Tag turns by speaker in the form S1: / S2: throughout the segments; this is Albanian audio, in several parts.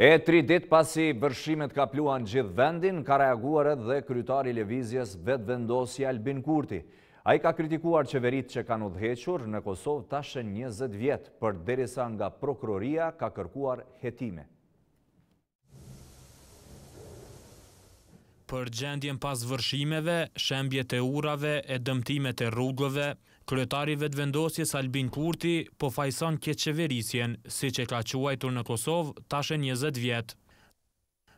S1: E tri dit pasi bërshimet ka plua gjithë vendin, ka reaguar edhe krytari Levizjes vetë vendosi Albin Kurti. A i ka kritikuar qeverit që kanë u në Kosovë tashën 20 vjetë, për derisa nga prokroria ka kërkuar jetime.
S2: për gjendjen pas vërshimeve, shembje të urave e dëmtime të rrugëve, kryetari vetë vendosjes Albin Kurti po fajson qeverisjen, si që ka quajtur në Kosovë tashe 20 vjetë.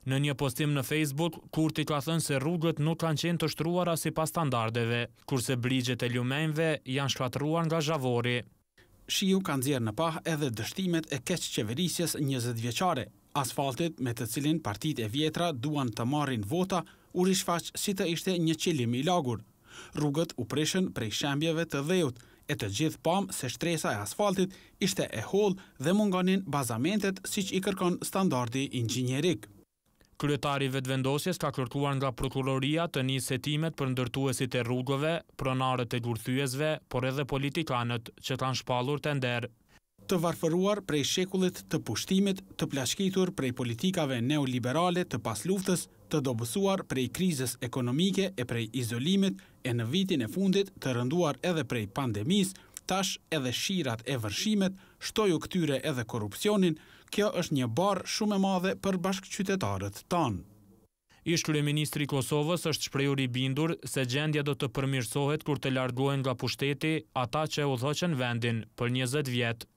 S2: Në një postim në Facebook, Kurti ka thënë se rrugët nuk kanë qenë të shtruara si pas standardeve, kurse brigjet e ljumenve janë shkatruar nga
S3: zhavori. Shiu kanë zjerë në pah edhe dështimet e keqë qeverisjes 20 vjeqare, Asfaltit me të cilin partit e vjetra duan të marrin vota u rishfaq si të ishte një qilim i lagur. Rrugët u preshen prej shembjeve të dhejut, e të gjithë pam se shtresa e asfaltit ishte e hol dhe munganin bazamentet si që i kërkon standardi ingjinerik. Kryetari vetë vendosjes ka kërkuar nga prokuroria
S2: të një setimet për ndërtuesit e rrugëve, pronarët e gurthyesve, por edhe politikanët
S3: që kanë shpalur tender të varfëruar prej shekullet të pushtimit, të plashkitur prej politikave neoliberale të pas luftës, të dobësuar prej krizës ekonomike e prej izolimit e në vitin e fundit të rënduar edhe prej pandemis, tash edhe shirat e vërshimet, shtoju këtyre edhe korupcionin, kjo është një barë shume madhe për bashkë qytetarët tanë. Ishtë kërë ministri Kosovës
S2: është shprejuri bindur se gjendja do të përmirsohet kur të largohen nga pushteti ata që e u dhoqen vendin për 20 vjetë.